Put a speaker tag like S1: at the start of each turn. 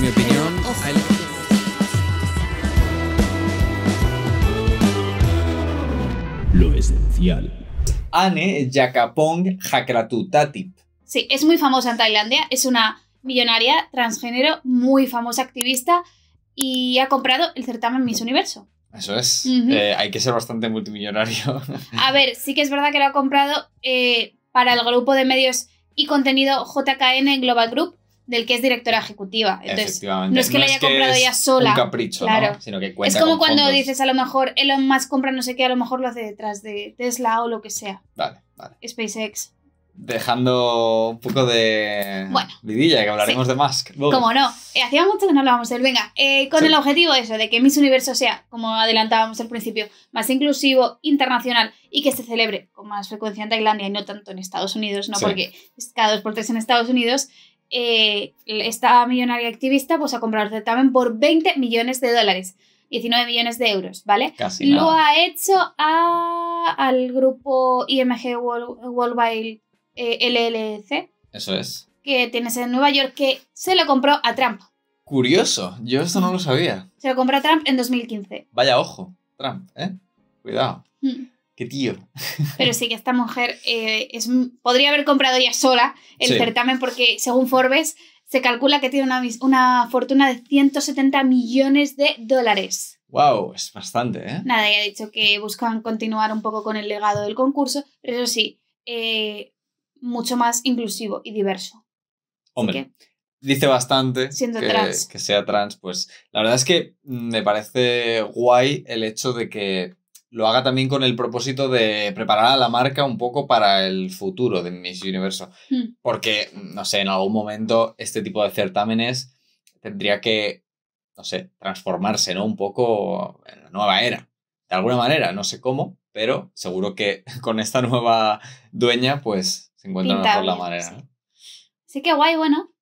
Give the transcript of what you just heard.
S1: mi opinión. Lo esencial. Ane Jakapong Hakratutatip.
S2: Sí, es muy famosa en Tailandia, es una millonaria transgénero, muy famosa activista y ha comprado el certamen Miss Universo.
S1: Eso es. Eh, hay que ser bastante multimillonario. A
S2: ver, sí que es verdad que lo ha comprado eh, para el grupo de medios y contenido JKN Global Group, del que es directora ejecutiva. Entonces, no es que lo haya comprado ella sola. Un capricho, claro. Sino que es como cuando dices, a lo mejor Elon Musk compra no sé qué, a lo mejor lo hace detrás de Tesla o lo que sea. Vale, vale. SpaceX.
S1: Dejando un poco de vidilla, que hablaremos de Musk. Como no,
S2: Hacíamos eh, hacía mucho que no hablábamos de él. Venga, eh, con el objetivo eso, de que Miss Universo sea, como adelantábamos al principio, más inclusivo, internacional y que se celebre con más frecuencia en Tailandia y no tanto en Estados Unidos, ¿no? Porque cada dos por tres en Estados Unidos. Eh, esta millonaria activista pues, ha comprado el certamen por 20 millones de dólares. 19 millones de euros, ¿vale? Lo ha hecho al grupo IMG Worldwide eh, LLC. Eso es. Que tienes en Nueva York, que se lo compró a Trump.
S1: Curioso, yo esto no lo sabía.
S2: Se lo compró a Trump en 2015.
S1: Vaya ojo, Trump, ¿eh? Cuidado. Mm tío.
S2: Pero sí que esta mujer eh, es, podría haber comprado ya sola el certamen porque según Forbes se calcula que tiene una, una fortuna de 170 millones de dólares.
S1: Wow, es bastante, ¿eh?
S2: Nada, ya he dicho que buscan continuar un poco con el legado del concurso, pero eso sí, eh, mucho más inclusivo y diverso.
S1: Hombre, dice bastante siendo que, que sea trans, pues la verdad es que mm, me parece guay el hecho de que lo haga también con el propósito de preparar a la marca un poco para el futuro de Miss Universo. Hmm. Porque, no sé, en algún momento este tipo de certámenes tendría que, no sé, transformarse, ¿no? Un poco en la nueva era. De alguna manera, no sé cómo, pero seguro que con esta nueva dueña, pues se encuentra mejor la manera.
S2: Sí. Así que guay, bueno,